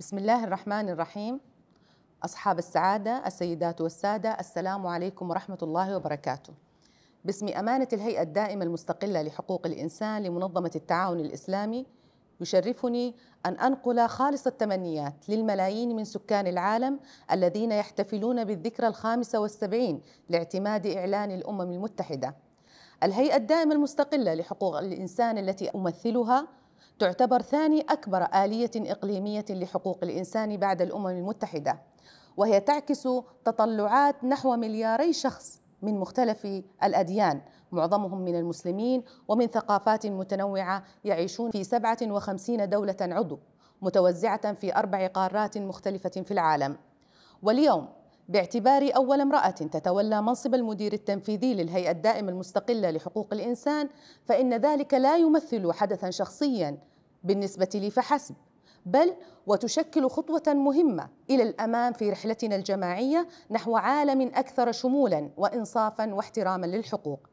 بسم الله الرحمن الرحيم أصحاب السعادة السيدات والسادة السلام عليكم ورحمة الله وبركاته باسم أمانة الهيئة الدائمة المستقلة لحقوق الإنسان لمنظمة التعاون الإسلامي يشرفني أن أنقل خالص التمنيات للملايين من سكان العالم الذين يحتفلون بالذكرى الخامسة والسبعين لاعتماد إعلان الأمم المتحدة الهيئة الدائمة المستقلة لحقوق الإنسان التي أمثلها تعتبر ثاني أكبر آلية إقليمية لحقوق الإنسان بعد الأمم المتحدة وهي تعكس تطلعات نحو ملياري شخص من مختلف الأديان معظمهم من المسلمين ومن ثقافات متنوعة يعيشون في 57 دولة عضو متوزعة في أربع قارات مختلفة في العالم واليوم باعتبار أول امرأة تتولى منصب المدير التنفيذي للهيئة الدائمة المستقلة لحقوق الإنسان فإن ذلك لا يمثل حدثا شخصيا بالنسبة لي فحسب بل وتشكل خطوة مهمة إلى الأمام في رحلتنا الجماعية نحو عالم أكثر شمولا وإنصافا واحتراما للحقوق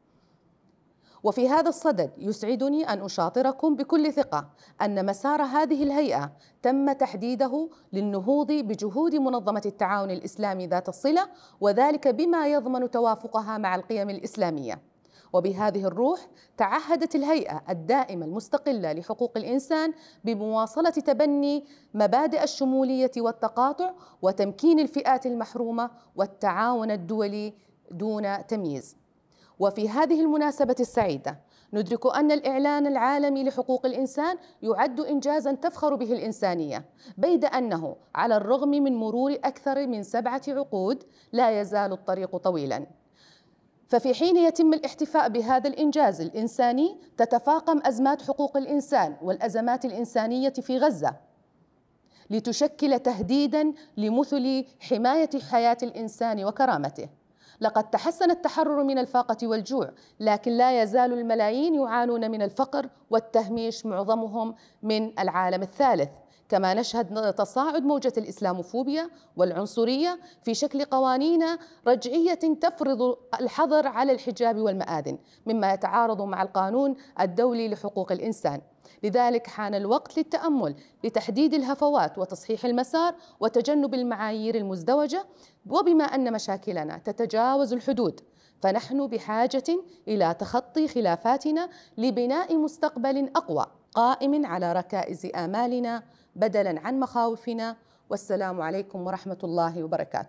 وفي هذا الصدد يسعدني أن أشاطركم بكل ثقة أن مسار هذه الهيئة تم تحديده للنهوض بجهود منظمة التعاون الإسلامي ذات الصلة وذلك بما يضمن توافقها مع القيم الإسلامية وبهذه الروح تعهدت الهيئة الدائمة المستقلة لحقوق الإنسان بمواصلة تبني مبادئ الشمولية والتقاطع وتمكين الفئات المحرومة والتعاون الدولي دون تمييز وفي هذه المناسبة السعيدة ندرك أن الإعلان العالمي لحقوق الإنسان يعد إنجازا تفخر به الإنسانية بيد أنه على الرغم من مرور أكثر من سبعة عقود لا يزال الطريق طويلا ففي حين يتم الاحتفاء بهذا الإنجاز الإنساني تتفاقم أزمات حقوق الإنسان والأزمات الإنسانية في غزة لتشكل تهديدا لمثل حماية حياة الإنسان وكرامته لقد تحسن التحرر من الفاقة والجوع لكن لا يزال الملايين يعانون من الفقر والتهميش معظمهم من العالم الثالث كما نشهد تصاعد موجة الإسلاموفوبيا والعنصرية في شكل قوانين رجعية تفرض الحظر على الحجاب والمآذن مما يتعارض مع القانون الدولي لحقوق الإنسان لذلك حان الوقت للتأمل لتحديد الهفوات وتصحيح المسار وتجنب المعايير المزدوجة وبما أن مشاكلنا تتجاوز الحدود فنحن بحاجة إلى تخطي خلافاتنا لبناء مستقبل أقوى قائم على ركائز آمالنا بدلا عن مخاوفنا والسلام عليكم ورحمة الله وبركاته